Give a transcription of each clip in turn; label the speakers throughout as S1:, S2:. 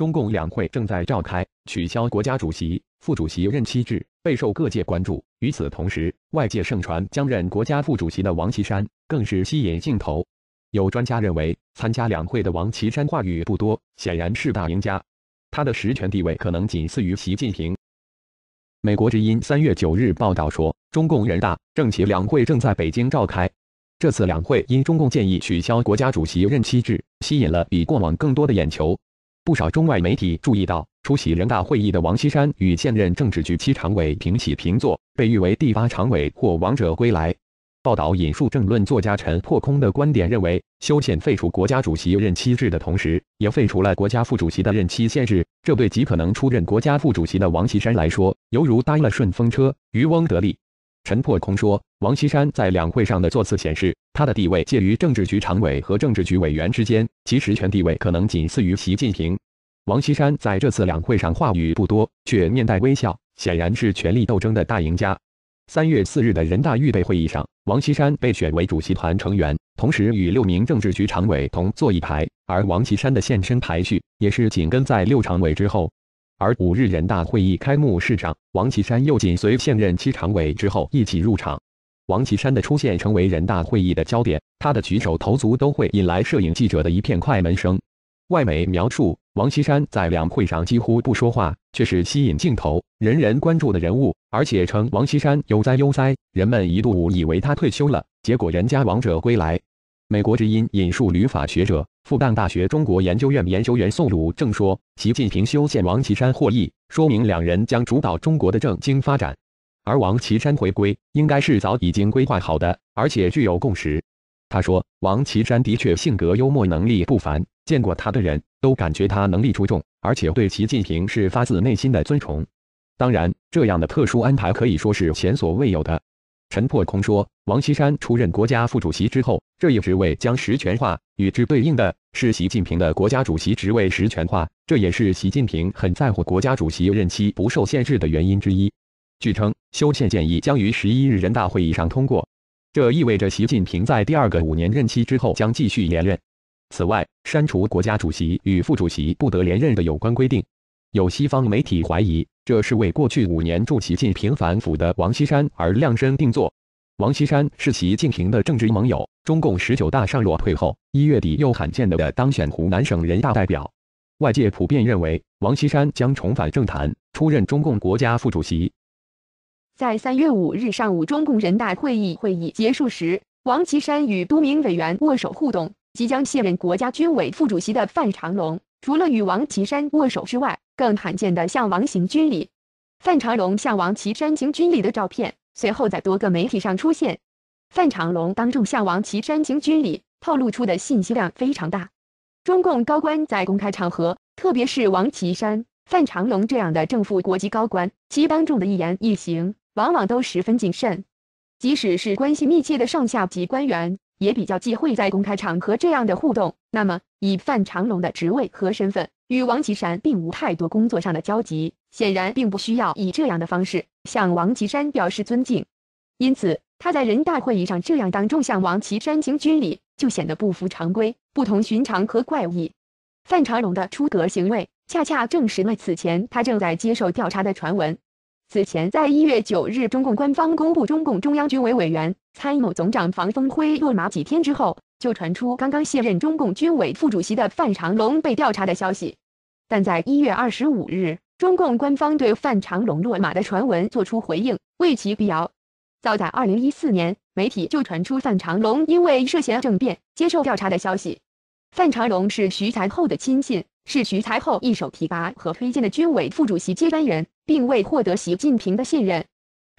S1: 中共两会正在召开，取消国家主席、副主席任期制备受各界关注。与此同时，外界盛传将任国家副主席的王岐山更是吸引镜头。有专家认为，参加两会的王岐山话语不多，显然是大赢家，他的实权地位可能仅次于习近平。美国之音三月九日报道说，中共人大、政协两会正在北京召开。这次两会因中共建议取消国家主席任期制，吸引了比过往更多的眼球。不少中外媒体注意到，出席人大会议的王岐山与现任政治局七常委平起平坐，被誉为“第八常委”或“王者归来”。报道引述政论作家陈破空的观点，认为修宪废除国家主席任期制的同时，也废除了国家副主席的任期限制，这对极可能出任国家副主席的王岐山来说，犹如搭了顺风车，渔翁得利。陈破空说，王岐山在两会上的座次显示，他的地位介于政治局常委和政治局委员之间，其实权地位可能仅次于习近平。王岐山在这次两会上话语不多，却面带微笑，显然是权力斗争的大赢家。三月四日的人大预备会议上，王岐山被选为主席团成员，同时与六名政治局常委同坐一排，而王岐山的现身排序也是紧跟在六常委之后。而五日人大会议开幕式上，王岐山又紧随现任七常委之后一起入场。王岐山的出现成为人大会议的焦点，他的举手投足都会引来摄影记者的一片快门声。外媒描述，王岐山在两会上几乎不说话，却是吸引镜头、人人关注的人物。而且称王岐山悠哉悠哉，人们一度以为他退休了，结果人家王者归来。美国之音引述旅法学者。复旦大学中国研究院研究员宋鲁正说：“习近平修建王岐山获益，说明两人将主导中国的政经发展。而王岐山回归，应该是早已经规划好的，而且具有共识。”他说：“王岐山的确性格幽默，能力不凡，见过他的人都感觉他能力出众，而且对习近平是发自内心的尊崇。当然，这样的特殊安排可以说是前所未有的。”陈破空说，王岐山出任国家副主席之后，这一职位将实权化，与之对应的是习近平的国家主席职位实权化，这也是习近平很在乎国家主席任期不受限制的原因之一。据称，修宪建议将于十一日人大会议上通过，这意味着习近平在第二个五年任期之后将继续连任。此外，删除国家主席与副主席不得连任的有关规定。有西方媒体怀疑，这是为过去五年助习近平反腐的王岐山而量身定做。王岐山是习近平的政治盟友，中共十九大上落退后，一月底又罕见的当选湖南省人大代表。外界普遍认为，王岐山将重返政坛，出任中共国家副主席。
S2: 在三月五日上午中共人大会议会议结束时，王岐山与多名委员握手互动，即将卸任国家军委副主席的范长龙。除了与王岐山握手之外，更罕见的向王行军礼。范长龙向王岐山行军礼的照片随后在多个媒体上出现。范长龙当众向王岐山行军礼，透露出的信息量非常大。中共高官在公开场合，特别是王岐山、范长龙这样的正副国级高官，其当众的一言一行往往都十分谨慎。即使是关系密切的上下级官员。也比较忌讳在公开场合这样的互动。那么，以范长龙的职位和身份，与王岐山并无太多工作上的交集，显然并不需要以这样的方式向王岐山表示尊敬。因此，他在人大会议上这样当众向王岐山行军礼，就显得不服常规、不同寻常和怪异。范长龙的出格行为，恰恰证实了此前他正在接受调查的传闻。此前，在一月九日，中共官方公布中共中央军委委员。参谋总长房峰辉落马几天之后，就传出刚刚卸任中共军委副主席的范长龙被调查的消息。但在一月二十五日，中共官方对范长龙落马的传闻作出回应，为其辟谣。早在二零一四年，媒体就传出范长龙因为涉嫌政变接受调查的消息。范长龙是徐才厚的亲信，是徐才厚一手提拔和推荐的军委副主席接班人，并未获得习近平的信任。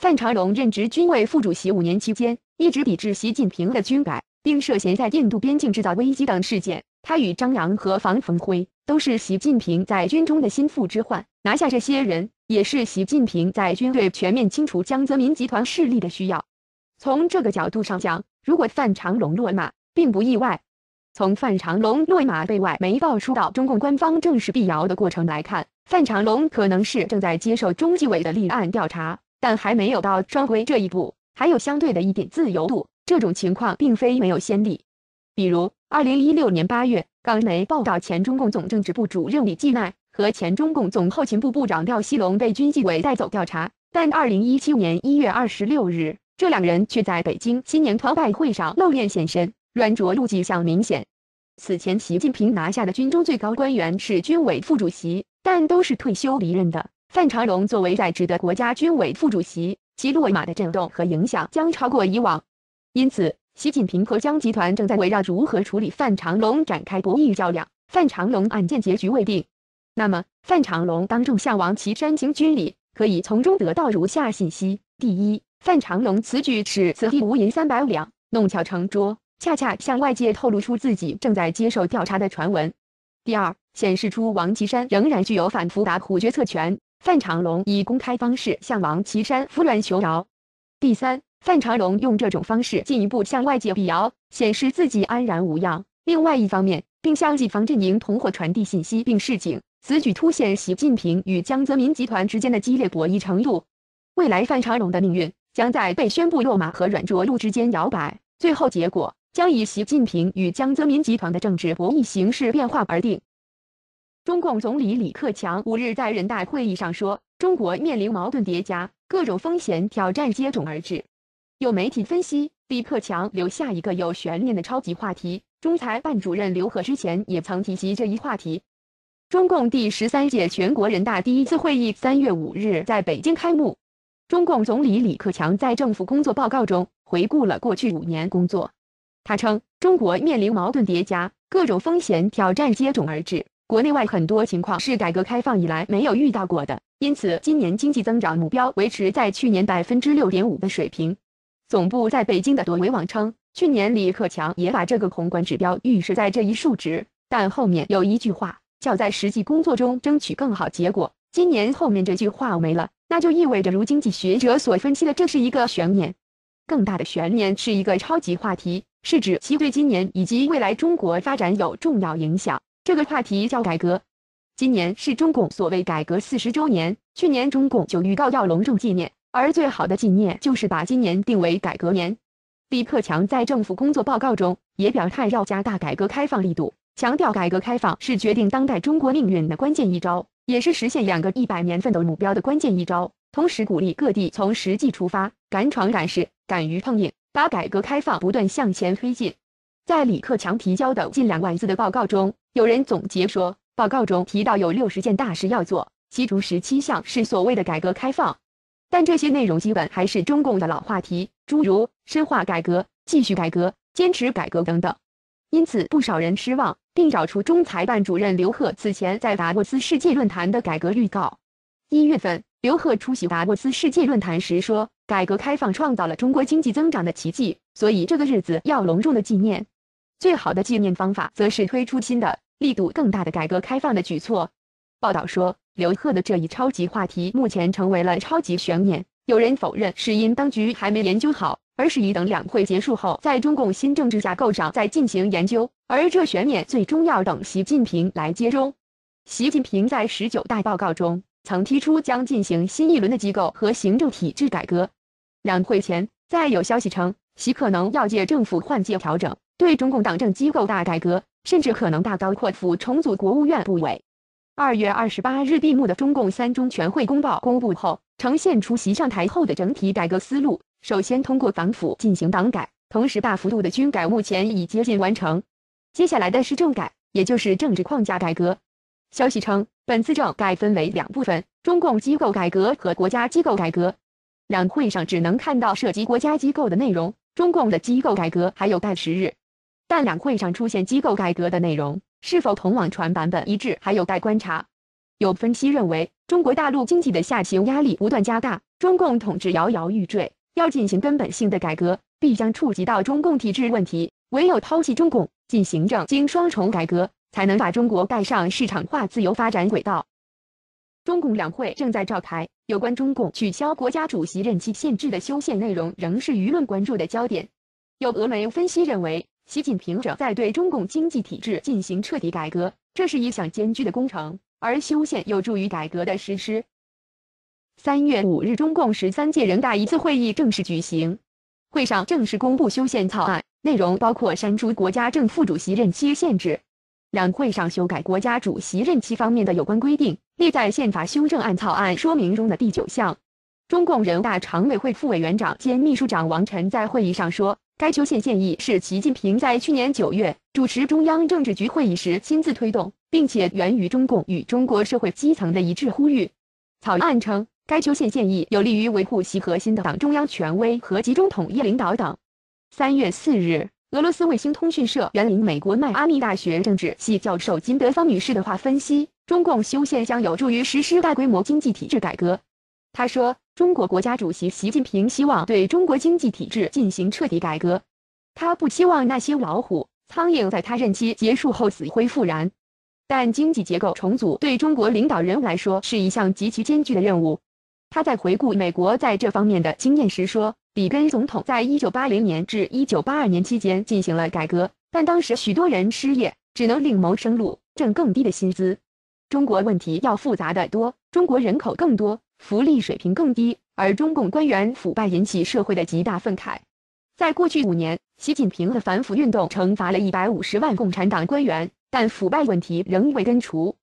S2: 范长龙任职军委副主席五年期间，一直抵制习近平的军改，并涉嫌在印度边境制造危机等事件。他与张扬和房峰辉都是习近平在军中的心腹之患，拿下这些人也是习近平在军队全面清除江泽民集团势力的需要。从这个角度上讲，如果范长龙落马，并不意外。从范长龙落马被外媒爆出到中共官方正式辟谣的过程来看，范长龙可能是正在接受中纪委的立案调查。但还没有到双规这一步，还有相对的一点自由度。这种情况并非没有先例，比如2016年8月，港媒报道前中共总政治部主任李继耐和前中共总后勤部部长廖锡龙被军纪委带走调查，但2017年1月26日，这两人却在北京新年团拜会上露面现身，软着陆迹象明显。此前习近平拿下的军中最高官员是军委副主席，但都是退休离任的。范长龙作为在职的国家军委副主席，其落马的震动和影响将超过以往，因此习近平和江集团正在围绕如何处理范长龙展开博弈较量。范长龙案件结局未定，那么范长龙当众向王岐山行军礼，可以从中得到如下信息：第一，范长龙此举是此地无银三百两，弄巧成拙，恰恰向外界透露出自己正在接受调查的传闻；第二，显示出王岐山仍然具有反腐打虎决策权。范长龙以公开方式向王岐山服软求饶。第三，范长龙用这种方式进一步向外界辟谣，显示自己安然无恙。另外一方面，并向几方阵营同伙传递信息并示警。此举凸显习近平与江泽民集团之间的激烈博弈程度。未来范长龙的命运将在被宣布落马和软着陆之间摇摆，最后结果将以习近平与江泽民集团的政治博弈形势变化而定。中共总理李克强五日在人大会议上说：“中国面临矛盾叠加，各种风险挑战接踵而至。”有媒体分析，李克强留下一个有悬念的超级话题。中财办主任刘鹤之前也曾提及这一话题。中共第十三届全国人大第一次会议三月五日在北京开幕。中共总理李克强在政府工作报告中回顾了过去五年工作。他称：“中国面临矛盾叠加，各种风险挑战接踵而至。”国内外很多情况是改革开放以来没有遇到过的，因此今年经济增长目标维持在去年百分之六点五的水平。总部在北京的多维网称，去年李克强也把这个宏观指标预示在这一数值，但后面有一句话叫在实际工作中争取更好结果。今年后面这句话没了，那就意味着如经济学者所分析的，这是一个悬念。更大的悬念是一个超级话题，是指其对今年以及未来中国发展有重要影响。这个话题叫改革。今年是中共所谓改革四十周年，去年中共就预告要隆重纪念，而最好的纪念就是把今年定为改革年。李克强在政府工作报告中也表态，要加大改革开放力度，强调改革开放是决定当代中国命运的关键一招，也是实现两个一百年奋斗目标的关键一招。同时，鼓励各地从实际出发，敢闯敢试，敢于碰硬，把改革开放不断向前推进。在李克强提交的近两万字的报告中。有人总结说，报告中提到有六十件大事要做，其中十七项是所谓的改革开放，但这些内容基本还是中共的老话题，诸如深化改革、继续改革、坚持改革等等。因此，不少人失望，并找出中财办主任刘鹤此前在达沃斯世界论坛的改革预告。一月份，刘鹤出席达沃斯世界论坛时说：“改革开放创造了中国经济增长的奇迹，所以这个日子要隆重的纪念。”最好的纪念方法，则是推出新的、力度更大的改革开放的举措。报道说，刘鹤的这一超级话题目前成为了超级悬念。有人否认是因当局还没研究好，而是以等两会结束后，在中共新政治架构上再进行研究。而这悬念最终要等习近平来接中。习近平在十九大报告中曾提出将进行新一轮的机构和行政体制改革。两会前，再有消息称，习可能要借政府换届调整。对中共党政机构大改革，甚至可能大刀阔斧重组国务院部委。二月二十八日闭幕的中共三中全会公报公布后，呈现出习上台后的整体改革思路。首先通过反腐进行党改，同时大幅度的军改目前已接近完成。接下来的是政改，也就是政治框架改革。消息称，本次政改分为两部分：中共机构改革和国家机构改革。两会上只能看到涉及国家机构的内容，中共的机构改革还有待时日。但两会上出现机构改革的内容，是否同网传版本一致还有待观察。有分析认为，中国大陆经济的下行压力不断加大，中共统治摇摇欲坠，要进行根本性的改革，必将触及到中共体制问题。唯有抛弃中共，进行政经双重改革，才能把中国带上市场化自由发展轨道。中共两会正在召开，有关中共取消国家主席任期限制的修宪内容仍是舆论关注的焦点。有俄媒分析认为。习近平正在对中共经济体制进行彻底改革，这是一项艰巨的工程，而修宪有助于改革的实施。三月五日，中共十三届人大一次会议正式举行，会上正式公布修宪草案，内容包括删除国家正副主席任期限制。两会上修改国家主席任期方面的有关规定，列在宪法修正案草案说明中的第九项。中共人大常委会副委员长兼秘书长王晨在会议上说。该修宪建议是习近平在去年九月主持中央政治局会议时亲自推动，并且源于中共与中国社会基层的一致呼吁。草案称，该修宪建议有利于维护其核心的党中央权威和集中统一领导等。三月四日，俄罗斯卫星通讯社援引美国迈阿密大学政治系教授金德方女士的话分析，中共修宪将有助于实施大规模经济体制改革。他说：“中国国家主席习近平希望对中国经济体制进行彻底改革。他不希望那些老虎、苍蝇在他任期结束后死灰复燃。但经济结构重组对中国领导人来说是一项极其艰巨的任务。”他在回顾美国在这方面的经验时说：“里根总统在一九八零年至一九八二年期间进行了改革，但当时许多人失业，只能另谋生路，挣更低的薪资。中国问题要复杂的多，中国人口更多。”福利水平更低，而中共官员腐败引起社会的极大愤慨。在过去五年，习近平的反腐运动惩罚了一百五十万共产党官员，但腐败问题仍未根除。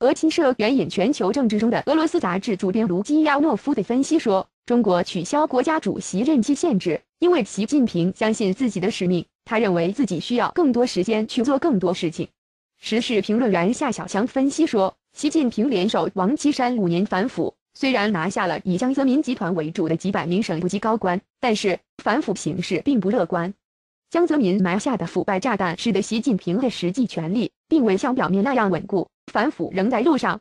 S2: 俄新社援引全球政治中的俄罗斯杂志主编卢基亚诺夫的分析说：“中国取消国家主席任期限制，因为习近平相信自己的使命，他认为自己需要更多时间去做更多事情。”时事评论员夏小强分析说：“习近平联手王岐山五年反腐。”虽然拿下了以江泽民集团为主的几百名省部级高官，但是反腐形势并不乐观。江泽民埋下的腐败炸弹使得习近平的实际权力并未像表面那样稳固，反腐仍在路上。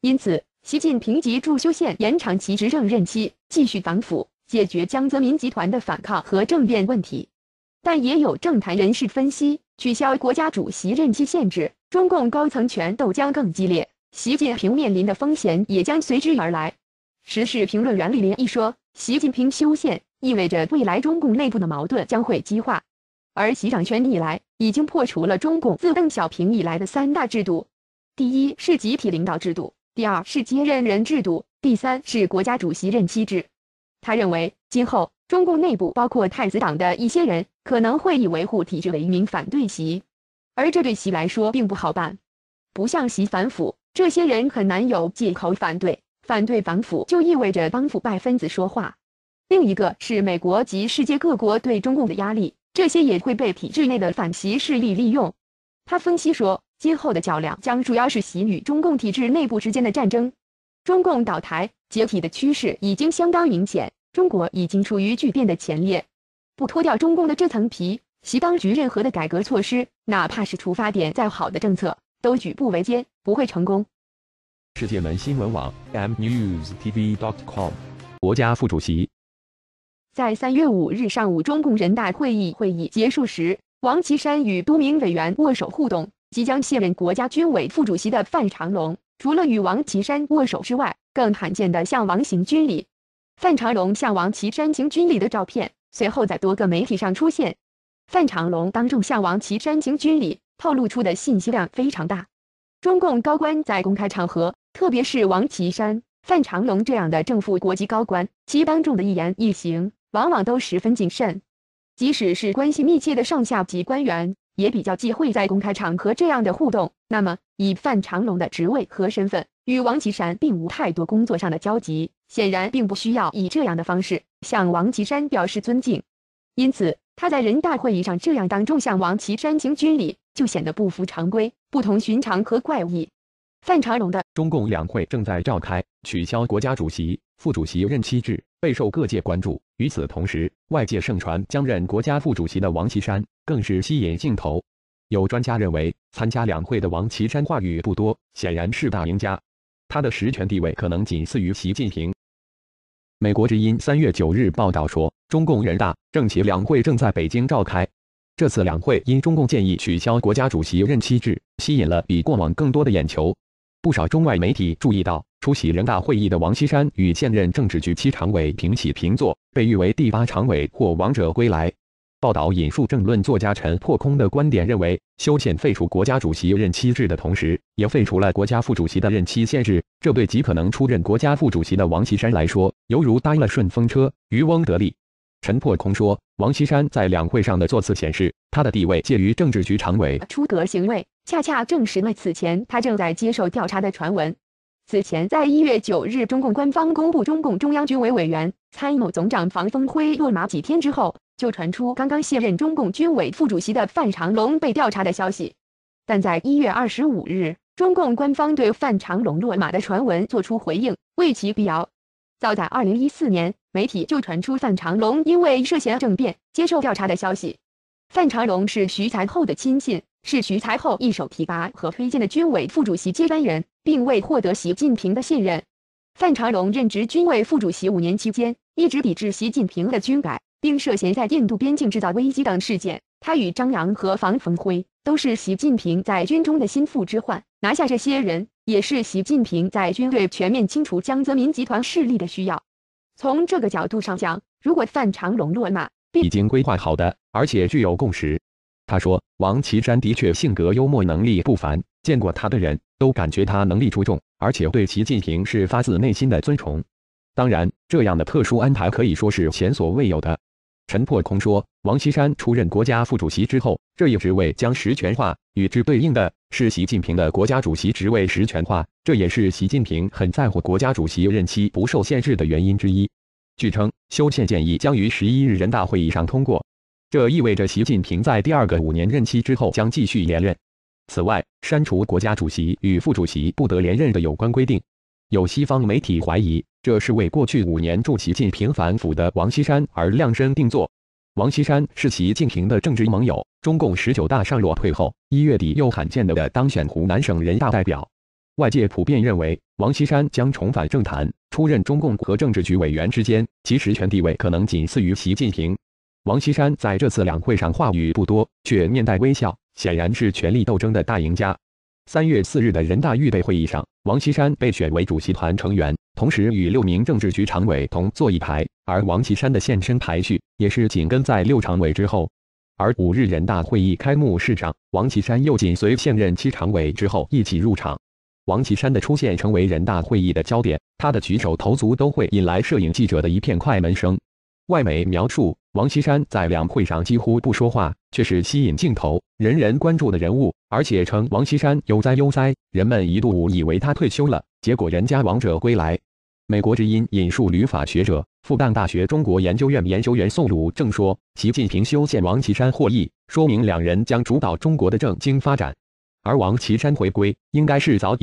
S2: 因此，习近平及驻修宪延长其执政任期，继续反腐，解决江泽民集团的反抗和政变问题。但也有政坛人士分析，取消国家主席任期限制，中共高层权斗将更激烈。习近平面临的风险也将随之而来。时事评论员李林一说：“习近平修宪意味着未来中共内部的矛盾将会激化，而习掌权以来已经破除了中共自邓小平以来的三大制度：第一是集体领导制度，第二是接任人制度，第三是国家主席任期制。”他认为，今后中共内部包括太子党的一些人可能会以维护体制为名反对习，而这对习来说并不好办，不像习反腐。这些人很难有借口反对，反对反腐就意味着帮腐败分子说话。另一个是美国及世界各国对中共的压力，这些也会被体制内的反习势力利用。他分析说，今后的较量将主要是习与中共体制内部之间的战争。中共倒台解体的趋势已经相当明显，中国已经处于巨变的前列。不脱掉中共的这层皮，习当局任何的改革措施，哪怕是出发点再好的政策。都举步维艰，不会成功。
S1: 世界门新闻网 mnews tv dot com 国家副主席
S2: 在三月五日上午中共人大会议会议结束时，王岐山与多名委员握手互动。即将卸任国家军委副主席的范长龙，除了与王岐山握手之外，更罕见的向王行军礼。范长龙向王岐山行军礼的照片随后在多个媒体上出现。范长龙当众向王岐山行军礼。透露出的信息量非常大。中共高官在公开场合，特别是王岐山、范长龙这样的政府国级高官，其当众的一言一行，往往都十分谨慎。即使是关系密切的上下级官员，也比较忌讳在公开场合这样的互动。那么，以范长龙的职位和身份，与王岐山并无太多工作上的交集，显然并不需要以这样的方式向王岐山表示尊敬。因此，他在人大会议上这样当众向王岐山行军礼。就显得不服常规、不同寻常和怪异。范长荣的
S1: 中共两会正在召开，取消国家主席、副主席任期制备受各界关注。与此同时，外界盛传将任国家副主席的王岐山更是吸引镜头。有专家认为，参加两会的王岐山话语不多，显然是大赢家，他的实权地位可能仅次于习近平。美国之音三月九日报道说，中共人大、政协两会正在北京召开。这次两会因中共建议取消国家主席任期制，吸引了比过往更多的眼球。不少中外媒体注意到，出席人大会议的王岐山与现任政治局七常委平起平坐，被誉为“第八常委”或“王者归来”。报道引述政论作家陈破空的观点，认为修宪废除国家主席任期制的同时，也废除了国家副主席的任期限制，这对极可能出任国家副主席的王岐山来说，犹如搭了顺风车，渔翁得利。陈破空说，王岐山在两会上的座次显示，他的地位介于政治局常委。
S2: 出格行为恰恰证实了此前他正在接受调查的传闻。此前，在一月九日，中共官方公布中共中央军委委员、参谋总长房峰辉落马几天之后，就传出刚刚卸任中共军委副主席的范长龙被调查的消息。但在一月二十五日，中共官方对范长龙落马的传闻作出回应，为其辟谣。早在二零一四年。媒体就传出范长龙因为涉嫌政变接受调查的消息。范长龙是徐才厚的亲信，是徐才厚一手提拔和推荐的军委副主席接班人，并未获得习近平的信任。范长龙任职军委副主席五年期间，一直抵制习近平的军改，并涉嫌在印度边境制造危机等事件。他与张扬和房峰辉都是习近平在军中的心腹之患，拿下这些人也是习近平在军队全面清除江泽民集团势力的需要。从这个角度上讲，如果范长龙落马，
S1: 已经规划好的，而且具有共识。他说，王岐山的确性格幽默，能力不凡，见过他的人都感觉他能力出众，而且对习近平是发自内心的尊崇。当然，这样的特殊安排可以说是前所未有的。陈破空说，王岐山出任国家副主席之后，这一职位将实权化；与之对应的是习近平的国家主席职位实权化，这也是习近平很在乎国家主席任期不受限制的原因之一。据称，修宪建议将于十一日人大会议上通过，这意味着习近平在第二个五年任期之后将继续连任。此外，删除国家主席与副主席不得连任的有关规定，有西方媒体怀疑。这是为过去五年助习近平反腐的王岐山而量身定做。王岐山是习近平的政治盟友，中共十九大上落退后，一月底又罕见的当选湖南省人大代表。外界普遍认为，王岐山将重返政坛，出任中共和政治局委员之间，其实权地位可能仅次于习近平。王岐山在这次两会上话语不多，却面带微笑，显然是权力斗争的大赢家。三月四日的人大预备会议上，王岐山被选为主席团成员，同时与六名政治局常委同坐一排。而王岐山的现身排序也是紧跟在六常委之后。而五日人大会议开幕式上，王岐山又紧随现任七常委之后一起入场。王岐山的出现成为人大会议的焦点，他的举手投足都会引来摄影记者的一片快门声。外媒描述，王岐山在两会上几乎不说话，却是吸引镜头、人人关注的人物。而且称王岐山悠哉悠哉，人们一度误以为他退休了，结果人家王者归来。美国之音引述旅法学者、复旦大学中国研究院研究员宋鲁正说：“习近平修建王岐山获益，说明两人将主导中国的政经发展。而王岐山回归，应该是早。”